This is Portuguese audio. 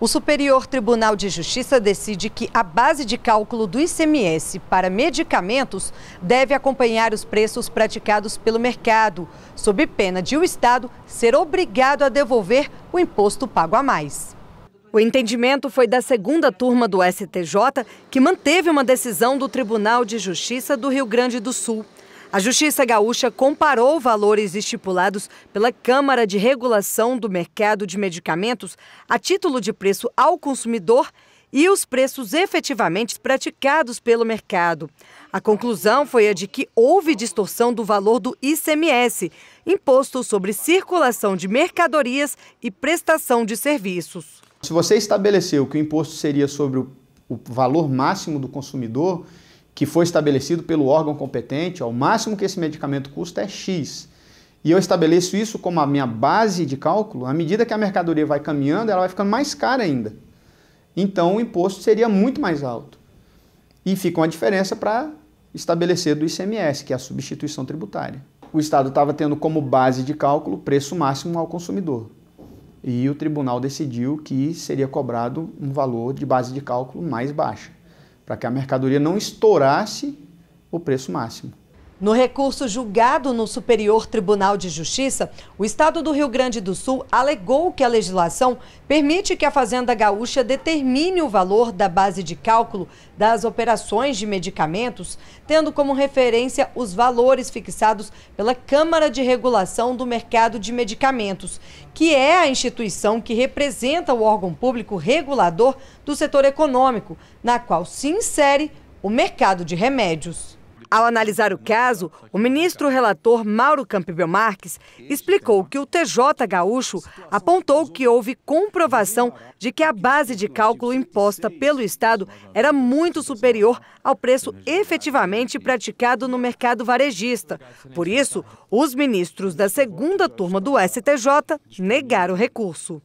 O Superior Tribunal de Justiça decide que a base de cálculo do ICMS para medicamentos deve acompanhar os preços praticados pelo mercado, sob pena de o Estado ser obrigado a devolver o imposto pago a mais. O entendimento foi da segunda turma do STJ, que manteve uma decisão do Tribunal de Justiça do Rio Grande do Sul. A Justiça Gaúcha comparou valores estipulados pela Câmara de Regulação do Mercado de Medicamentos a título de preço ao consumidor e os preços efetivamente praticados pelo mercado. A conclusão foi a de que houve distorção do valor do ICMS, imposto sobre circulação de mercadorias e prestação de serviços. Se você estabeleceu que o imposto seria sobre o valor máximo do consumidor, que foi estabelecido pelo órgão competente, ó, o máximo que esse medicamento custa é X. E eu estabeleço isso como a minha base de cálculo, à medida que a mercadoria vai caminhando, ela vai ficando mais cara ainda. Então o imposto seria muito mais alto. E fica uma diferença para estabelecer do ICMS, que é a substituição tributária. O Estado estava tendo como base de cálculo preço máximo ao consumidor. E o tribunal decidiu que seria cobrado um valor de base de cálculo mais baixo para que a mercadoria não estourasse o preço máximo. No recurso julgado no Superior Tribunal de Justiça, o Estado do Rio Grande do Sul alegou que a legislação permite que a Fazenda Gaúcha determine o valor da base de cálculo das operações de medicamentos, tendo como referência os valores fixados pela Câmara de Regulação do Mercado de Medicamentos, que é a instituição que representa o órgão público regulador do setor econômico, na qual se insere o mercado de remédios. Ao analisar o caso, o ministro relator Mauro Campbell Marques explicou que o TJ Gaúcho apontou que houve comprovação de que a base de cálculo imposta pelo Estado era muito superior ao preço efetivamente praticado no mercado varejista. Por isso, os ministros da segunda turma do STJ negaram o recurso.